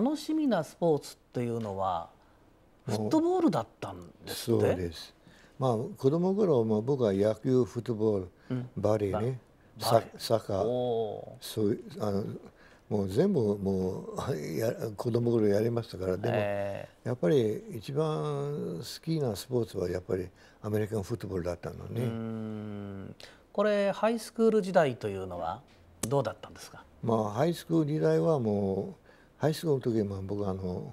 楽しみなスポーツというのはフットボールだったんですそうですまあ子供頃も僕は野球フットボール、うん、バレーねサッカーそうあのもう全部もうや子供頃やりましたからでも、やっぱり一番好きなスポーツはやっぱりアメリカンフットボールだったのね。これハイスクール時代というのはどうだったんですか、まあ、ハイスクール時代はもうハイスクールの時は僕あの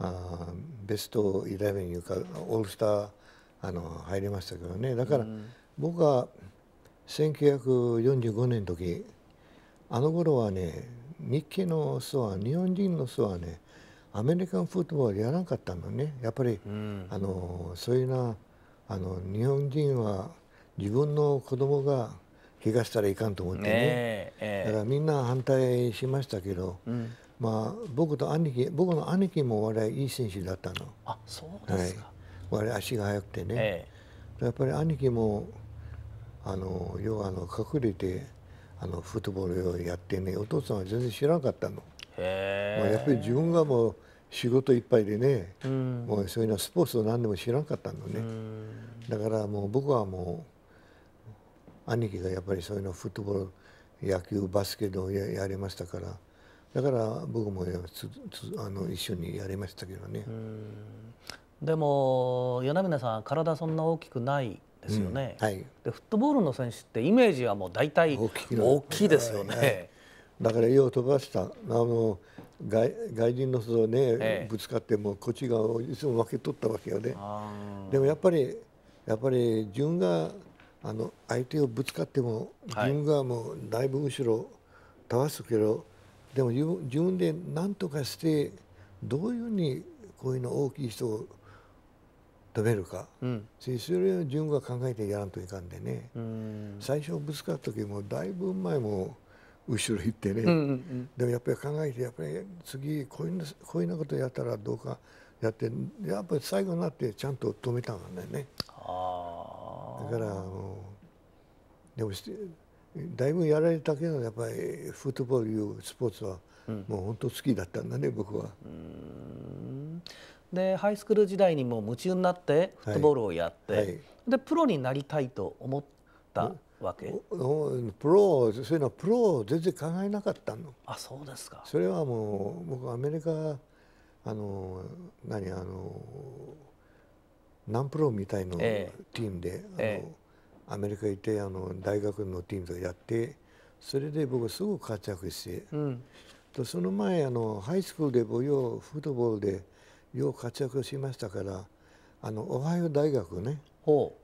あベスト11にいうかオールスターあの入りましたけどねだから僕は1945年の時あの頃はね日系の人は日本人の人はねアメリカンフットボールやらなかったのねやっぱり、うん、あのそういうなあの日本人は自分の子供が怪我したらいかんと思ってね、ねえー、だからみんな反対しましたけど、うん、まあ僕と兄貴僕の兄貴も我いい選手だったのあそうですか、はい、我足が速くてね、えー、やっぱり兄貴もあの要はあの隠れてあのフットボールをやってねお父さんは全然知らなかったの。へまあ、やっぱり自分がもう仕事いっぱいでね、うん、もうそういうのはスポーツを何でも知らなかったのね、うん、だからもう僕はもう兄貴がやっぱりそういうのフットボール野球バスケをややりましたからだから僕もつつあの一緒にやりましたけどね。うん、でも米峰さん体そんな大きくないですよね、うんはい、でフットボールの選手ってイメージはもう大体大きいですよね、はいはい、だから絵を飛ばしたあの外外人の人とね、ええ、ぶつかってもこっち側をいつも負け取ったわけよねでもやっぱりやっぱり自分があの相手をぶつかっても自分がもうだいぶ後ろ倒すけど、でも自分で何とかしてどういうふうにこういうの大きい人を飛べるか、うん、それを自分が考えてやらんといかんでね、ん、最初ぶつかった時もだいぶ前も後ろ行ってね、うんうんうん、でもやっぱり考えてやっぱり次こういうこういうことやったらどうかやってやっぱり最後になってちゃんと止めたんだよね。だからあのでもだいぶやられたけどやっぱりフットボールいうスポーツはもう本当好きだったんだね、僕は。でハイスクール時代にも夢中になってフットボールをやって、はいはい、でプロになりたいと思ったわけプロそういうのはプロ全然考えなかったのあそうですかそれはもう僕アメリカあの何あのナンプロみたいのティームで、えー、あの、えー、アメリカ行ってあの大学のティームとやってそれで僕すぐ活躍して、うん、とその前あのハイスクールで僕よフットボールでよう活躍しましたからあのオハイオ大学ねこ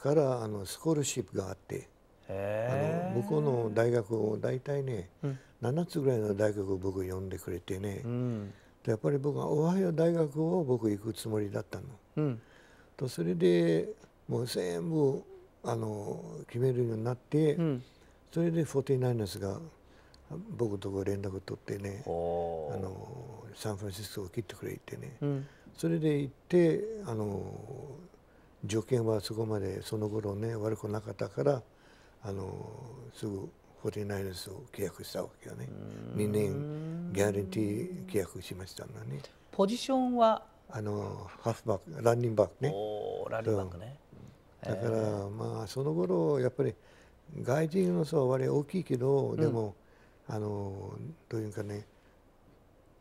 からあのスコールシップがあってあの向こうの大学を大体ね、うん、7つぐらいの大学を僕呼んでくれてね、うん、やっぱり僕はオハイオ大学を僕行くつもりだったの。うん、とそれでもう全部あの決めるようになって、うん、それで 49ers が僕と連絡取ってねあのサンフランシスコを切ってくれってね、うん、それで行ってあの条件はそこまでその頃ね悪くなかったからあのすぐフォーティナイナスを契約したわけよね2年ギャランティー契約しましたんだねポジションはあのハーフバックランニングバックねランニングバックね、だから、えー、まあその頃やっぱり外人の層は割合大きいけど、うん、でもあのどういうかね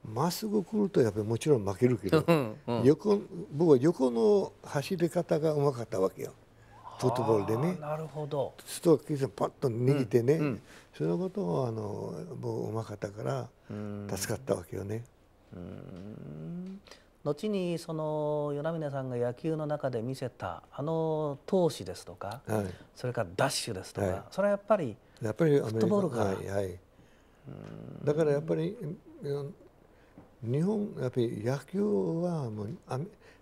まっすぐ来るとやっぱりもちろん負けるけど、うんうん、横僕は横の走り方がうまかったわけよフットボールでねなるほどストーキーパッと握ってね、うんうん、そのことをあの僕うまかったから助かったわけよね。後にその与那嶺さんが野球の中で見せたあの投手ですとか、はい、それからダッシュですとか、はい、それはやっぱりやっぱりフットボールか、はいはい、だからやっぱり日本やっぱり野球はもう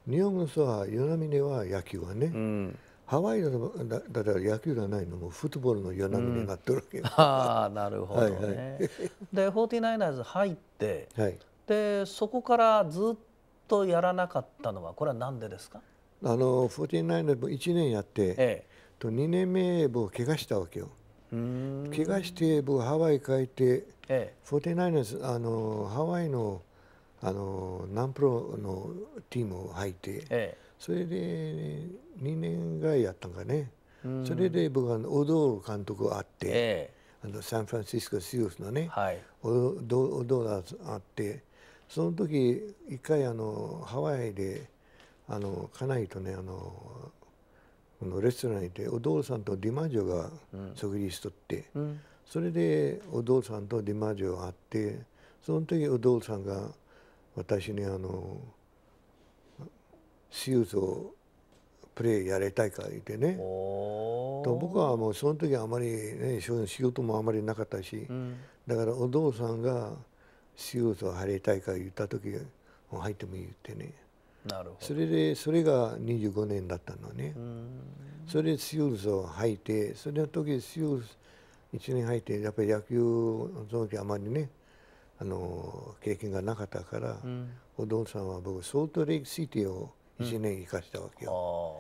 日本の人は与那嶺は野球はね、うん、ハワイだとだだから野球がないのもフットボールの与那嶺が取るわけ、うん、ああなるほどね。はいはい、で 49ers 入って、はい、でそこからずっとやらなかったのはこれは何でですかあの 49ers も1年やって、ええと2年目僕怪我したわけよ。怪我して僕ハワイ帰って、ええ、49ers あのハワイのあのンプロのチームを入って、ええ、それで2年ぐらいやったんかね、うん、それで僕はオドール監督あって、え、あのサンフランシスコ・シウスのね、はい、オドールあってその時一回あのハワイであの家内とねあのこのレストランにいてお父さんとディマジョが即立しとって、うんそれでお父さんとディマジョがあってその時お父さんが私にあの手術をプレーやりたいか言ってねと僕はもうその時あまりね仕事もあまりなかったし、うん、だからお父さんが手術を入りたいか言った時入ってもいいってねなるほどそれでそれが25年だったのねそれで手術を入ってそれの時手術1年入ってやっぱり野球の時あまりねあの経験がなかったから、うん、お父さんは僕ソートレイクシティを1年行かしたわけよ。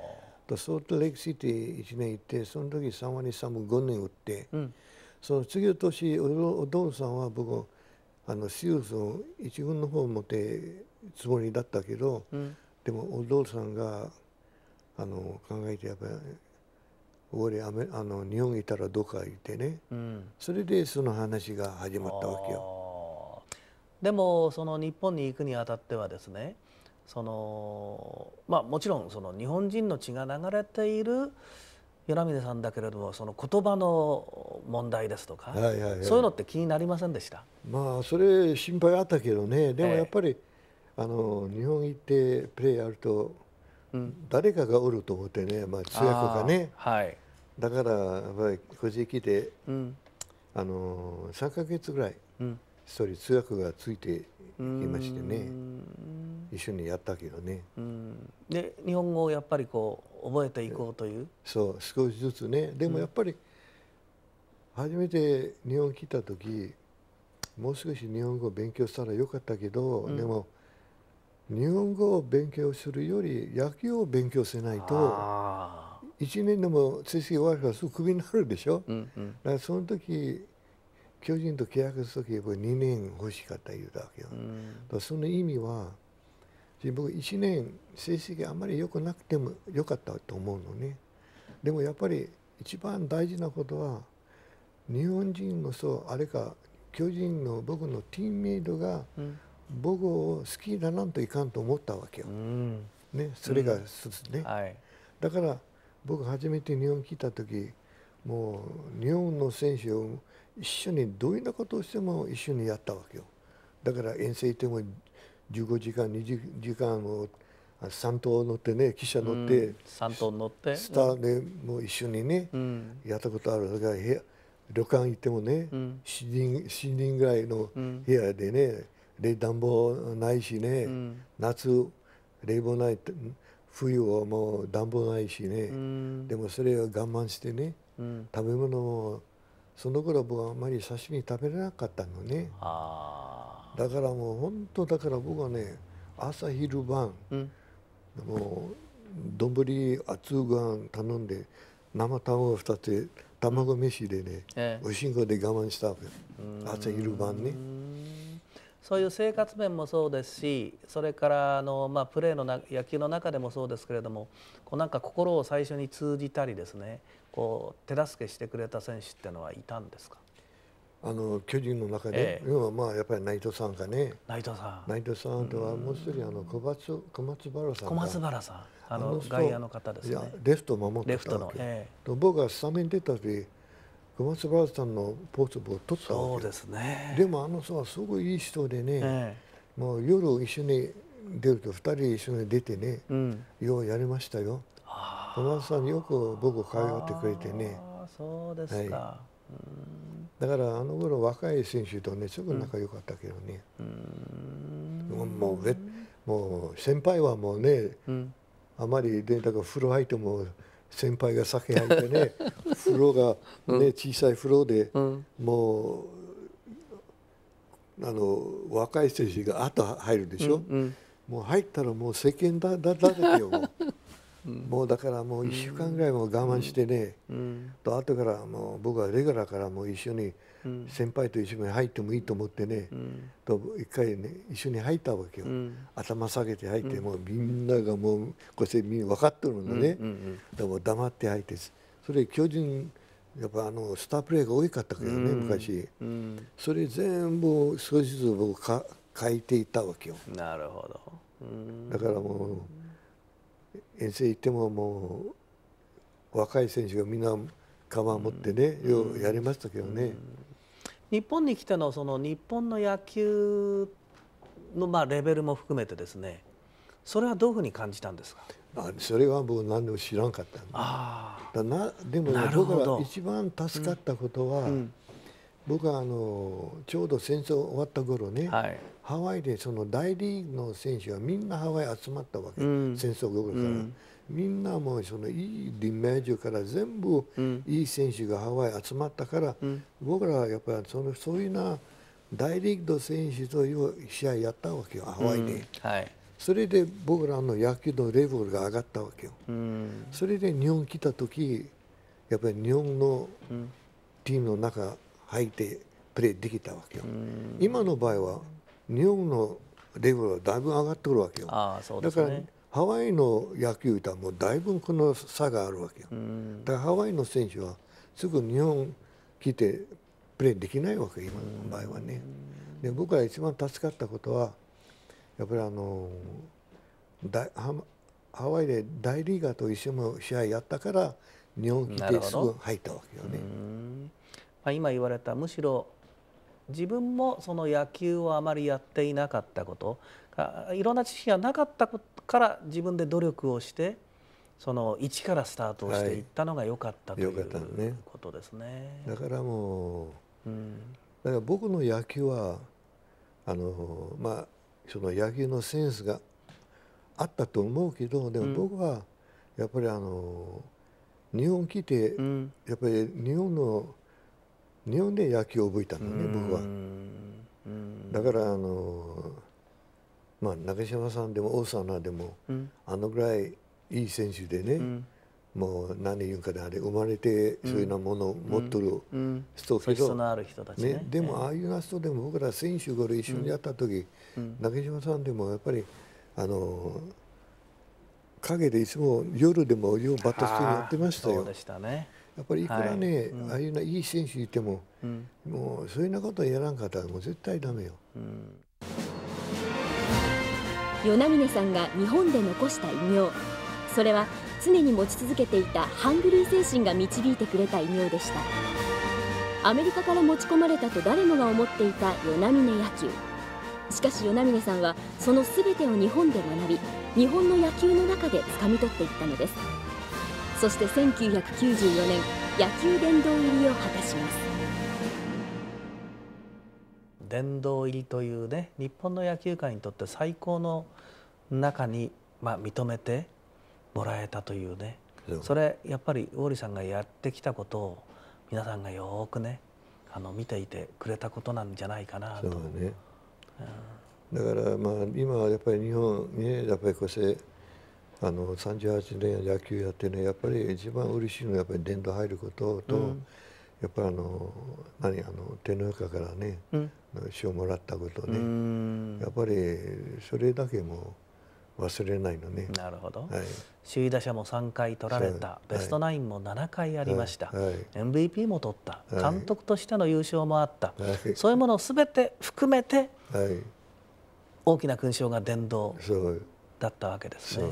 うん、ソートレイクシティ1年行ってその時3割3分5年打って、うん、その次の年お父さんは僕あの手術を一軍の方を持ってつもりだったけど、うん、でもお父さんがあの考えてやっぱり俺あの日本にいたらどっか行ってね、うん、それでその話が始まったわけよ。でもその日本に行くにあたってはですねそのまあもちろんその日本人の血が流れている与那さんだけれどもその言葉の問題ですとか、はいはいはい、そういうのって気になりませんでしたまあそれ心配あったけどねでもやっぱり、ええ、あの日本行ってプレーやると、うん、誰かがおると思ってね、まあ、通訳がね、はい、だからやっぱりこじで、うん、あの3か月ぐらい、うん、一人通訳がついていましてね一緒にやったけどね。で日本語をやっぱりこう覚えていこうというそう少しずつねでもやっぱり、初めて日本来た時もう少し日本語を勉強したらよかったけど、うん、でも日本語を勉強するより野球を勉強せないと1年でも成績悪からすぐクビになるでしょ、うんうん、だからその時巨人と契約する時や2年欲しかった言うたわけよ、うん、だその意味は僕1年成績あんまり良くなくても良かったと思うのねでもやっぱり一番大事なことは日本人のそうあれか巨人の僕のティーンメイトが僕を好きだなんといかんと思ったわけよ、うん、ね、それが一つね、うんはい、だから僕初めて日本に来た時もう日本の選手を一緒にどういうなことをしても一緒にやったわけよだから遠征行っても15時間20時間を3頭乗ってね汽車乗って、うん、3頭乗ってスターでも一緒にね、うん、やったことあるだから部屋旅館行ってもね、うん、7, 人 ,7 人ぐらいの部屋でね、で暖房ないしね、うん、夏冷房ない冬はもう暖房ないしね、でもそれを我慢してね、食べ物もその頃僕はあまり刺身食べれなかったのねだからもう本当だから僕はね朝昼晩、うん、もう丼熱うご飯頼んで生卵2つ卵飯でね、ええ、おしんこで我慢したわけ朝昼晩ねそういう生活面もそうですしそれからあの、まあ、プレーのな野球の中でもそうですけれどもこうなんか心を最初に通じたりですねこう手助けしてくれた選手っていうのはいたんですかあの巨人の中で、ええ、要はまあやっぱり内藤さんがね内藤さん内藤さんとはもう一人あの小松小松原さん小松原さんあの外野の方ですねいやレフトを守ってたわけ、ええ、僕がスタメン出た時小松原さんのポーズを取ったわけそうですねでもあの人はすごいいい人でね、ええ、もう夜一緒に出ると2人一緒に出てね、うん、ようやりましたよ小松さんよく僕を通ってくれてねそうですか、はい、だからあの頃若い選手とねすぐ仲良かったけどね、うん、もうもう先輩はもうね、うん、あまりでだから風呂入っても先輩が酒入ってね 風呂がね、うん、小さい風呂で、もうあの若い選手があと入るでしょ、うんうん、もう入ったらもう世間だだだらけよもうだからもう1週間ぐらいも我慢してね、と後からもう僕はレギュラーからもう一緒に先輩と一緒に入ってもいいと思ってね、と一回ね一緒に入ったわけよ、頭下げて入って、もうみんながもうこうしてみんな分かってるんだね、でも黙って入ってそれ巨人やっぱあのスタープレーが多かったからね、昔、それ全部少しずつ僕か書いていたわけよなるほどだからもう遠征行ってももう若い選手がみんなカバン持ってね、ようやりましたけどね。日本に来てのその日本の野球のまあレベルも含めてですねそれはどういうふうに感じたんですかあそれはもう何でも知らんかったあだなでも、ね、僕が一番助かったことは、うんうん、僕はあのちょうど戦争終わった頃ね、はい、ハワイでその大リーグの選手はみんなハワイ集まったわけ、うん、戦争後から、うん、みんなもうそのいいリメージから全部いい選手がハワイ集まったから、うん、僕らはやっぱりそのそういうな大リーグの選手という試合やったわけよハワイで、はい、それで僕らの野球のレベルが上がったわけよ、それで日本来た時やっぱり日本のチームの中、履いてプレーできたわけよ。今の場合は日本のレベルはだいぶ上がってくるわけよ。ね、だからハワイの野球とはもうだいぶこの差があるわけよ。だからハワイの選手はすぐ日本来てプレーできないわけ今の場合はね。で僕が一番助かったことはやっぱりあのだハワイで大リーガーと一緒の試合やったから日本来てすぐ入ったわけよね。今言われたむしろ自分もその野球をあまりやっていなかったこといろんな知識がなかったから自分で努力をしてその一からスタートをしていったのが良かったということですね。だからもう、うん、だから僕の野球はあのまあその野球のセンスがあったと思うけどでも僕はやっぱりあの、日本来て、やっぱり日本の日本で野球を覚えたんだね僕は。だからあのまあ中島さんでも大沢でも、あのぐらいいい選手でね、もう何言うかであれ生まれてそういうようなものを持っとる人けど、ね、でもああいう人でも僕ら選手ろ一緒にやった時、投げ中島さんでもやっぱりあの陰でいつも夜でもようバットスティやってましたよ。そうでしたねやっぱりいくらね、はいああいうのいい選手いても、うん、もうそういうなことやらんかったらもう絶対ダメよ、与那嶺さんが日本で残した異名それは常に持ち続けていたハングリー精神が導いてくれた異名でしたアメリカから持ち込まれたと誰もが思っていた与那嶺野球しかし与那嶺さんはその全てを日本で学び日本の野球の中で掴み取っていったのですそして1994年野球殿堂入りを果たします殿堂入りというね日本の野球界にとって最高の中に、まあ、認めてもらえたというね、それやっぱりウォリさんがやってきたことを皆さんがよくねあの見ていてくれたことなんじゃないかなと。だからまあ今はやっぱり日本にやっぱりこうしてあの38年野球やってねやっぱり一番嬉しいのはやっぱり殿堂入ることと、うん、やっぱりあの何あの天皇陛下からね、うん、賞をもらったことねやっぱりそれだけも忘れないのねなるほど、はい、首位打者も3回取られたベストナインも7回ありました、はいはい、MVP も取った、監督としての優勝もあった、そういうものをすべて含めて、大きな勲章が殿堂だったわけですね。ね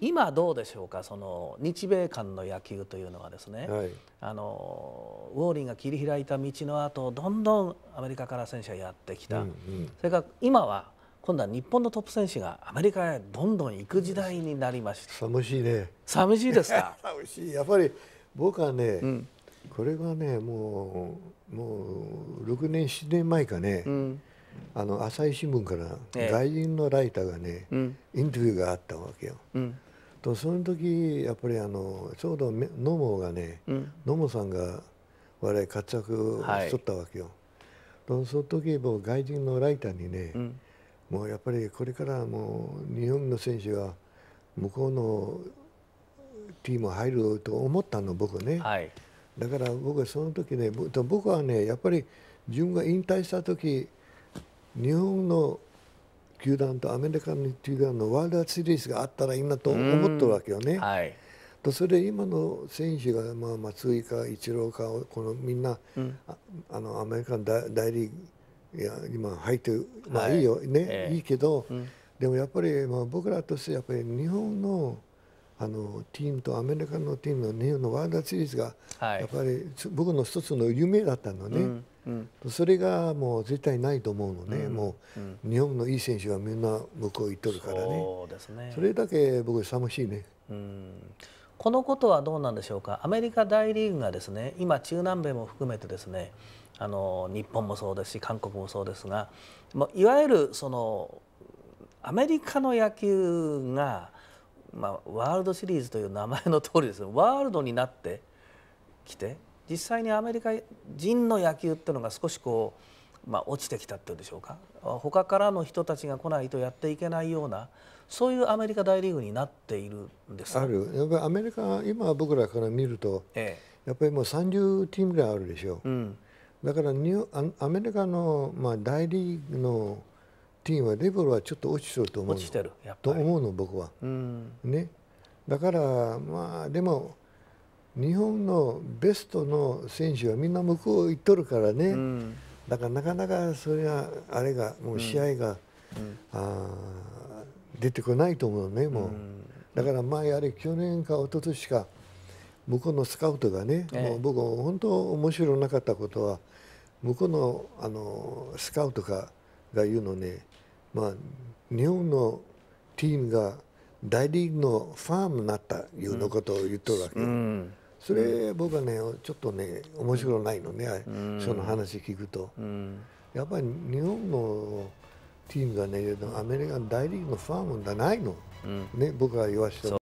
今どうでしょうかその日米間の野球というのはですね、はい、あのウォーリーが切り開いた道の後どんどんアメリカから選手がやってきた、うんうん、それから今は今度は日本のトップ選手がアメリカへどんどん行く時代になりました寂しいね寂しいですか 寂しいやっぱり僕はね、うん、これはねもうもう6年7年前かね、うんあの朝日新聞から外人のライターがね、えインタビューがあったわけよ。うん、とその時やっぱりあのちょうど野茂がね、うん、さんが我々活躍しとったわけよ。はい、その時も外人のライターにね、うん、もうやっぱりこれからもう日本の選手は向こうのチーム入ると思ったの僕ね。はい、だから僕はその時ね僕はねやっぱり自分が引退した時日本の球団とアメリカの球団のワールドシリーズがあったらいいなと思ってるわけよね。はい、とそれで今の選手が、まあ、松井かイチローかこのみんな、うん、ああのアメリカの大リーグいや今入ってまあいいよね、はいえいいけど、うん、でもやっぱり、まあ、僕らとしてやっぱり日本のあのチームとアメリカのチームの日本のワールドシリーズが、はい、やっぱり僕の一つの夢だったのね。うんそれがもう絶対ないと思うのね、もう日本のいい選手はみんな向こう行っとるからねそうですねそれだけ僕寂しいね。うんこのことはどうなんでしょうかアメリカ大リーグがですね今中南米も含めてですねあの日本もそうですし韓国もそうですがもういわゆるそのアメリカの野球が、まあ、ワールドシリーズという名前の通りですワールドになってきて実際にアメリカ人の野球っていうのが少しこう、まあ、落ちてきたっていうんでしょうか他からの人たちが来ないとやっていけないようなそういうアメリカ大リーグになっているんですあるやっぱりアメリカ今僕らから見ると、ええ、やっぱりもう30チームぐらいあるでしょう、うん、だからニュアアメリカの、まあ、大リーグのティームはレベルはちょっと落ちてると思う落ちてると思うの僕は、うん、ねだからまあでも日本のベストの選手はみんな向こう行っとるからね、うん、だからなかなかそれはあれがもう試合が、うん、あ出てこないと思うねもう、うん、だから前あれ去年か一昨年か向こうのスカウトがね、ええ、もう僕本当面白なかったことは向こうのあのスカウトかが言うのね、まあ、日本のチームが大リーグのファームになったいうのことを言っとるわけ。それ僕はねちょっとね面白ないのね、うん、その話聞くと、うん、やっぱり日本のチームがねアメリカの大リーグのファンじゃないの、うん、ね僕は言わせて